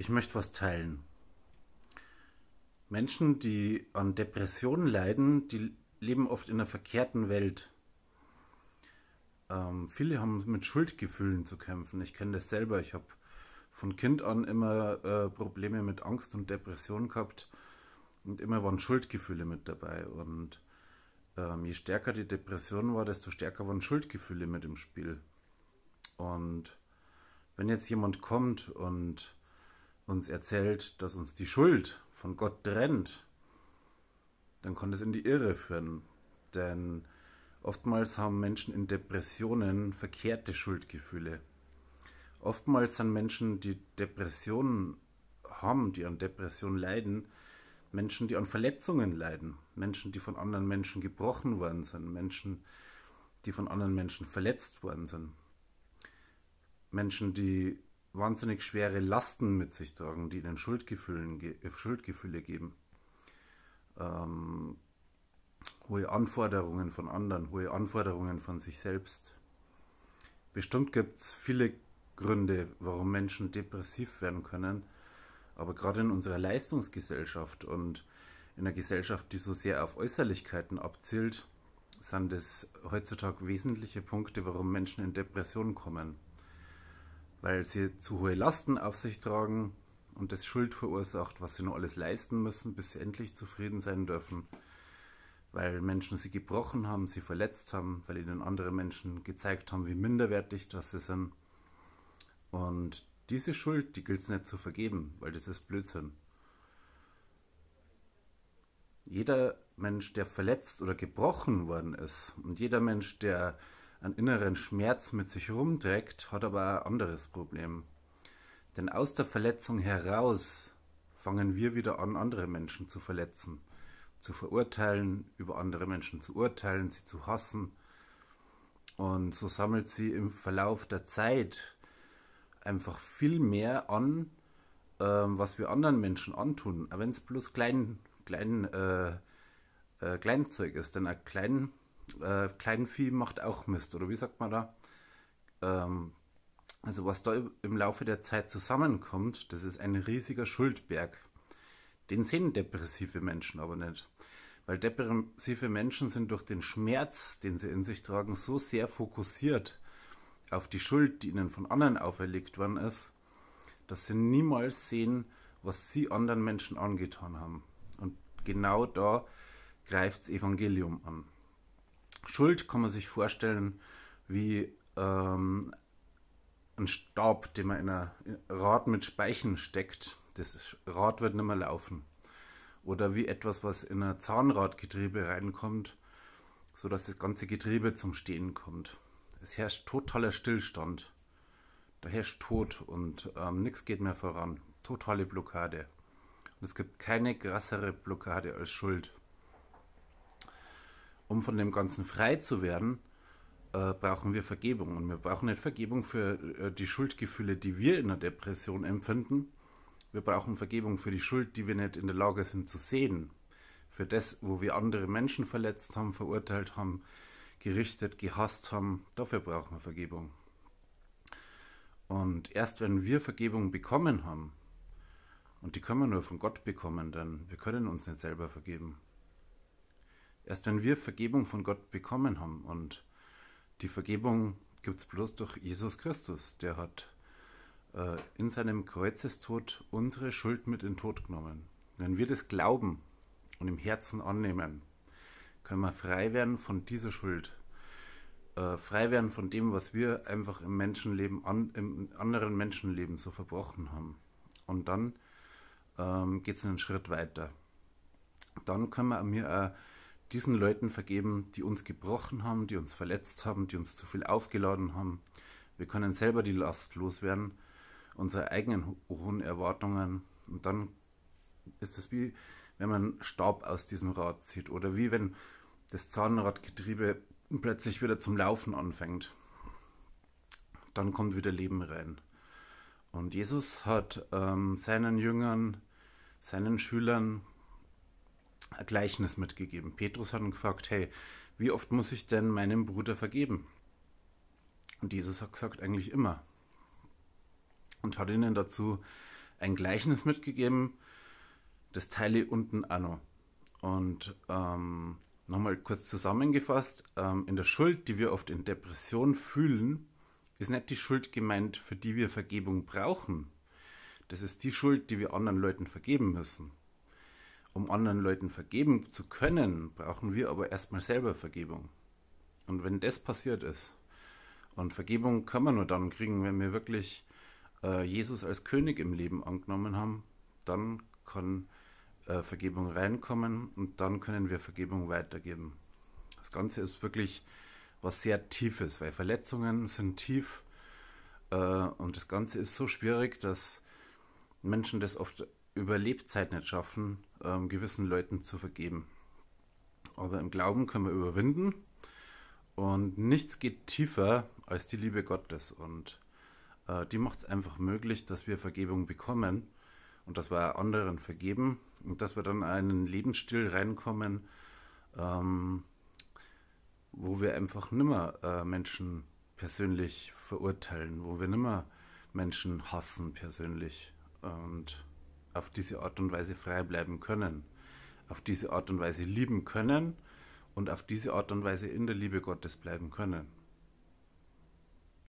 Ich möchte was teilen. Menschen, die an Depressionen leiden, die leben oft in einer verkehrten Welt. Ähm, viele haben mit Schuldgefühlen zu kämpfen. Ich kenne das selber. Ich habe von Kind an immer äh, Probleme mit Angst und Depression gehabt. Und immer waren Schuldgefühle mit dabei. Und ähm, je stärker die Depression war, desto stärker waren Schuldgefühle mit im Spiel. Und wenn jetzt jemand kommt und uns erzählt, dass uns die Schuld von Gott trennt, dann kann das in die Irre führen. Denn oftmals haben Menschen in Depressionen verkehrte Schuldgefühle. Oftmals sind Menschen, die Depressionen haben, die an Depressionen leiden, Menschen, die an Verletzungen leiden, Menschen, die von anderen Menschen gebrochen worden sind, Menschen, die von anderen Menschen verletzt worden sind, Menschen, die wahnsinnig schwere Lasten mit sich tragen, die ihnen Schuldgefühlen, äh, Schuldgefühle geben. Ähm, hohe Anforderungen von anderen, hohe Anforderungen von sich selbst. Bestimmt gibt es viele Gründe, warum Menschen depressiv werden können, aber gerade in unserer Leistungsgesellschaft und in einer Gesellschaft, die so sehr auf Äußerlichkeiten abzielt, sind es heutzutage wesentliche Punkte, warum Menschen in Depressionen kommen weil sie zu hohe Lasten auf sich tragen und das Schuld verursacht, was sie nur alles leisten müssen, bis sie endlich zufrieden sein dürfen, weil Menschen sie gebrochen haben, sie verletzt haben, weil ihnen andere Menschen gezeigt haben, wie minderwertig das sie sind. Und diese Schuld, die gilt es nicht zu vergeben, weil das ist Blödsinn. Jeder Mensch, der verletzt oder gebrochen worden ist und jeder Mensch, der einen inneren Schmerz mit sich rumträgt, hat aber ein anderes Problem. Denn aus der Verletzung heraus fangen wir wieder an, andere Menschen zu verletzen, zu verurteilen, über andere Menschen zu urteilen, sie zu hassen. Und so sammelt sie im Verlauf der Zeit einfach viel mehr an, ähm, was wir anderen Menschen antun, auch wenn es bloß klein, klein, äh, äh, Kleinzeug ist. Denn ein Kleinzeug äh, Kleinvieh macht auch Mist, oder wie sagt man da? Ähm, also was da im Laufe der Zeit zusammenkommt, das ist ein riesiger Schuldberg. Den sehen depressive Menschen aber nicht. Weil depressive Menschen sind durch den Schmerz, den sie in sich tragen, so sehr fokussiert auf die Schuld, die ihnen von anderen auferlegt worden ist, dass sie niemals sehen, was sie anderen Menschen angetan haben. Und genau da greift das Evangelium an. Schuld kann man sich vorstellen wie ähm, ein Stab, den man in ein Rad mit Speichen steckt. Das Rad wird nicht mehr laufen. Oder wie etwas, was in ein Zahnradgetriebe reinkommt, sodass das ganze Getriebe zum Stehen kommt. Es herrscht totaler Stillstand. Da herrscht Tod und ähm, nichts geht mehr voran. Totale Blockade. Und es gibt keine krassere Blockade als Schuld um von dem Ganzen frei zu werden, äh, brauchen wir Vergebung. Und wir brauchen nicht Vergebung für äh, die Schuldgefühle, die wir in der Depression empfinden. Wir brauchen Vergebung für die Schuld, die wir nicht in der Lage sind zu sehen. Für das, wo wir andere Menschen verletzt haben, verurteilt haben, gerichtet, gehasst haben. Dafür brauchen wir Vergebung. Und erst wenn wir Vergebung bekommen haben, und die können wir nur von Gott bekommen, denn wir können uns nicht selber vergeben. Erst wenn wir Vergebung von Gott bekommen haben und die Vergebung gibt es bloß durch Jesus Christus, der hat äh, in seinem Kreuzestod unsere Schuld mit in den Tod genommen. Wenn wir das glauben und im Herzen annehmen, können wir frei werden von dieser Schuld, äh, frei werden von dem, was wir einfach im Menschenleben, an, im anderen Menschenleben so verbrochen haben. Und dann ähm, geht es einen Schritt weiter. Dann können wir mir auch äh, diesen Leuten vergeben, die uns gebrochen haben, die uns verletzt haben, die uns zu viel aufgeladen haben. Wir können selber die Last loswerden, unsere eigenen hohen Erwartungen. Und dann ist es wie, wenn man Staub aus diesem Rad zieht oder wie wenn das Zahnradgetriebe plötzlich wieder zum Laufen anfängt. Dann kommt wieder Leben rein. Und Jesus hat ähm, seinen Jüngern, seinen Schülern Gleichnis mitgegeben. Petrus hat ihn gefragt, hey, wie oft muss ich denn meinem Bruder vergeben? Und Jesus hat gesagt, eigentlich immer. Und hat ihnen dazu ein Gleichnis mitgegeben, das Teile unten anno. Und ähm, nochmal kurz zusammengefasst, ähm, in der Schuld, die wir oft in Depression fühlen, ist nicht die Schuld gemeint, für die wir Vergebung brauchen. Das ist die Schuld, die wir anderen Leuten vergeben müssen um anderen Leuten vergeben zu können, brauchen wir aber erstmal selber Vergebung. Und wenn das passiert ist, und Vergebung kann man nur dann kriegen, wenn wir wirklich äh, Jesus als König im Leben angenommen haben, dann kann äh, Vergebung reinkommen und dann können wir Vergebung weitergeben. Das Ganze ist wirklich was sehr Tiefes, weil Verletzungen sind tief äh, und das Ganze ist so schwierig, dass Menschen das oft über nicht schaffen, ähm, gewissen Leuten zu vergeben. Aber im Glauben können wir überwinden und nichts geht tiefer als die Liebe Gottes und äh, die macht es einfach möglich, dass wir Vergebung bekommen und dass wir anderen vergeben und dass wir dann einen Lebensstil reinkommen, ähm, wo wir einfach nimmer äh, Menschen persönlich verurteilen, wo wir nimmer Menschen hassen persönlich und auf diese Art und Weise frei bleiben können, auf diese Art und Weise lieben können und auf diese Art und Weise in der Liebe Gottes bleiben können.